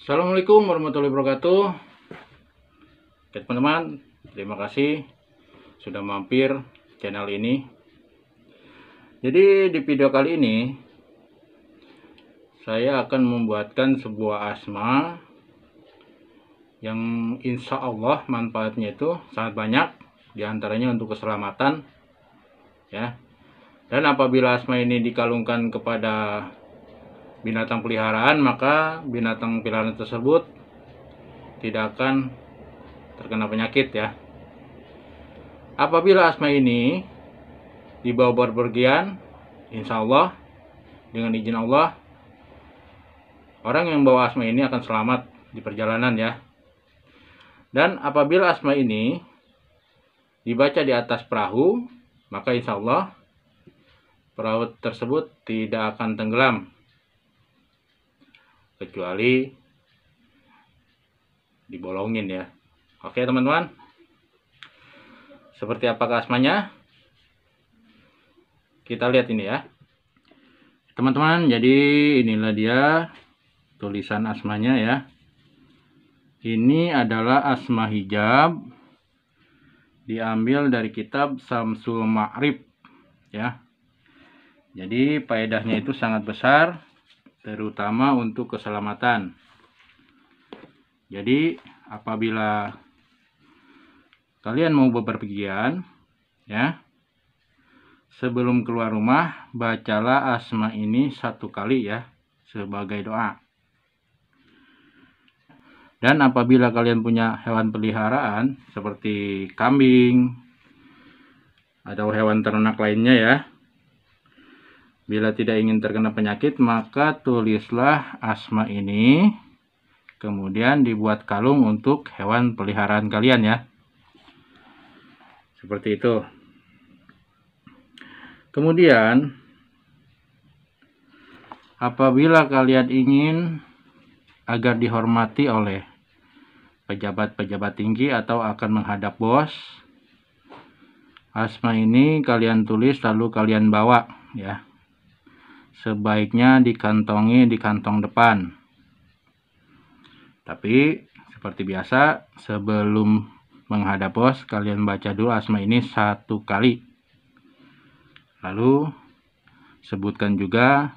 Assalamualaikum warahmatullahi wabarakatuh teman-teman terima kasih sudah mampir channel ini jadi di video kali ini saya akan membuatkan sebuah asma yang insya Allah manfaatnya itu sangat banyak Di antaranya untuk keselamatan ya dan apabila asma ini dikalungkan kepada binatang peliharaan maka binatang peliharaan tersebut tidak akan terkena penyakit ya apabila asma ini dibawa berpergian insya Allah dengan izin Allah orang yang bawa asma ini akan selamat di perjalanan ya dan apabila asma ini dibaca di atas perahu maka insya Allah perahu tersebut tidak akan tenggelam kecuali dibolongin ya oke teman-teman seperti apa asmanya kita lihat ini ya teman-teman jadi inilah dia tulisan asmanya ya ini adalah asma hijab diambil dari kitab Samsul Ma'rib ya jadi faedahnya itu sangat besar terutama untuk keselamatan. Jadi, apabila kalian mau bepergian, ya, sebelum keluar rumah, bacalah asma ini satu kali ya, sebagai doa. Dan apabila kalian punya hewan peliharaan, seperti kambing, atau hewan ternak lainnya ya, Bila tidak ingin terkena penyakit, maka tulislah asma ini. Kemudian dibuat kalung untuk hewan peliharaan kalian ya. Seperti itu. Kemudian, apabila kalian ingin agar dihormati oleh pejabat-pejabat tinggi atau akan menghadap bos, asma ini kalian tulis lalu kalian bawa ya sebaiknya dikantongi di kantong depan. Tapi seperti biasa, sebelum menghadap bos, kalian baca dulu asma ini satu kali. Lalu sebutkan juga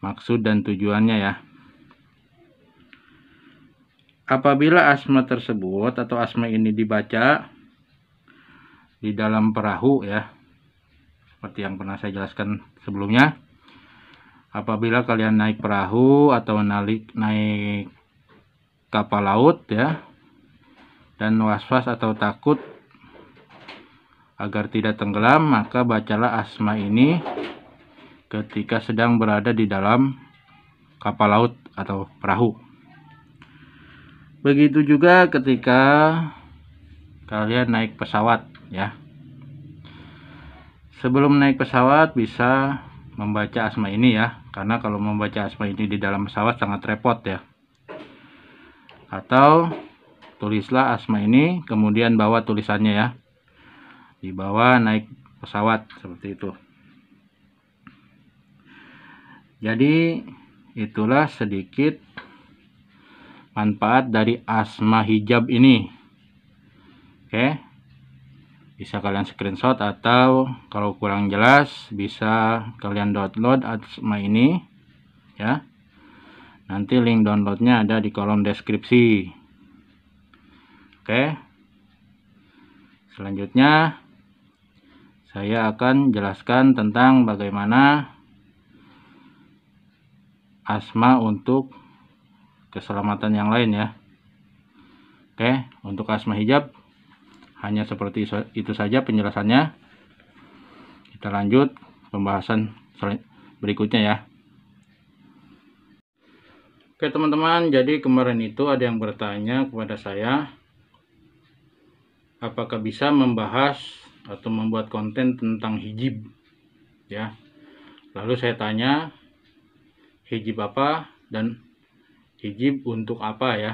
maksud dan tujuannya ya. Apabila asma tersebut atau asma ini dibaca di dalam perahu ya, seperti yang pernah saya jelaskan sebelumnya. Apabila kalian naik perahu atau naik naik kapal laut ya dan was-was atau takut agar tidak tenggelam, maka bacalah asma ini ketika sedang berada di dalam kapal laut atau perahu. Begitu juga ketika kalian naik pesawat ya sebelum naik pesawat bisa membaca asma ini ya karena kalau membaca asma ini di dalam pesawat sangat repot ya atau tulislah asma ini kemudian bawa tulisannya ya di bawah naik pesawat seperti itu jadi itulah sedikit manfaat dari asma hijab ini oke okay bisa kalian screenshot atau kalau kurang jelas bisa kalian download asma ini ya nanti link downloadnya ada di kolom deskripsi oke selanjutnya saya akan jelaskan tentang bagaimana asma untuk keselamatan yang lain ya oke untuk asma hijab hanya seperti itu saja penjelasannya kita lanjut pembahasan berikutnya ya Oke teman-teman jadi kemarin itu ada yang bertanya kepada saya apakah bisa membahas atau membuat konten tentang hijib ya lalu saya tanya hijib apa dan hijib untuk apa ya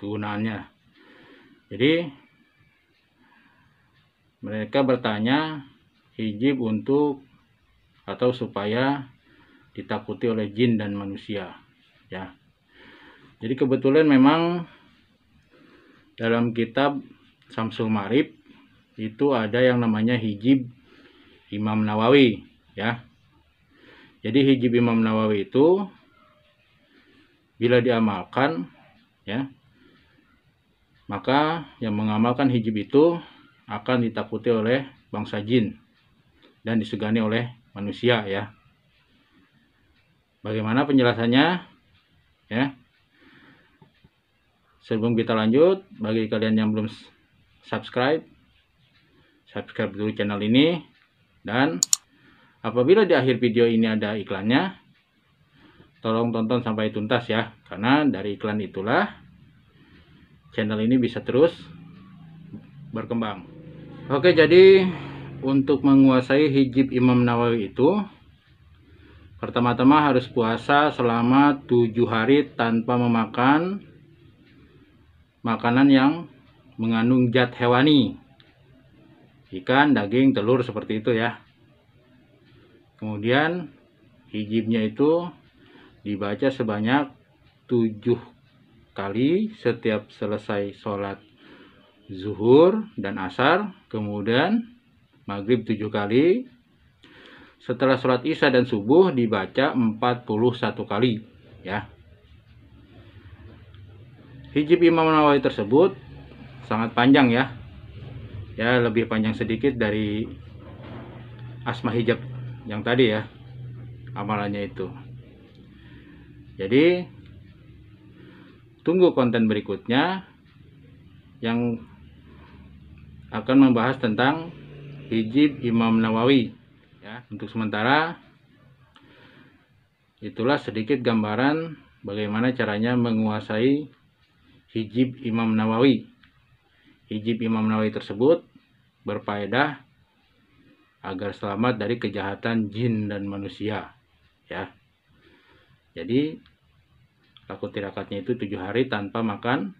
kegunaannya jadi mereka bertanya hijib untuk atau supaya ditakuti oleh jin dan manusia ya. Jadi kebetulan memang dalam kitab Samsul Marib itu ada yang namanya hijib Imam Nawawi ya. Jadi hijib Imam Nawawi itu bila diamalkan ya maka yang mengamalkan hijib itu akan ditakuti oleh bangsa jin dan disegani oleh manusia ya. Bagaimana penjelasannya? Ya. Sebelum kita lanjut, bagi kalian yang belum subscribe, subscribe dulu channel ini dan apabila di akhir video ini ada iklannya, tolong tonton sampai tuntas ya karena dari iklan itulah channel ini bisa terus berkembang Oke jadi untuk menguasai hijib Imam Nawawi itu pertama-tama harus puasa selama tujuh hari tanpa memakan makanan yang mengandung zat hewani ikan, daging, telur seperti itu ya kemudian hijibnya itu dibaca sebanyak tujuh kali setiap selesai sholat zuhur dan asar, kemudian maghrib tujuh kali. Setelah sholat isya dan subuh dibaca 41 kali. Ya. Hijib Imam Nawawi tersebut sangat panjang ya. Ya, lebih panjang sedikit dari asma hijab yang tadi ya. Amalannya itu. Jadi tunggu konten berikutnya yang akan membahas tentang hijib Imam Nawawi ya untuk sementara itulah sedikit gambaran bagaimana caranya menguasai hijib Imam Nawawi hijib Imam Nawawi tersebut berfaedah agar selamat dari kejahatan jin dan manusia ya jadi laku tirakatnya itu tujuh hari tanpa makan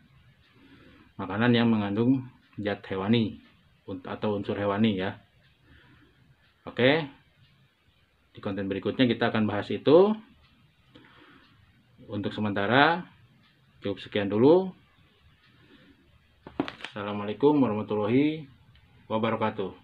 makanan yang mengandung zat hewani atau unsur hewani ya. Oke. Di konten berikutnya kita akan bahas itu. Untuk sementara cukup sekian dulu. Assalamualaikum warahmatullahi wabarakatuh.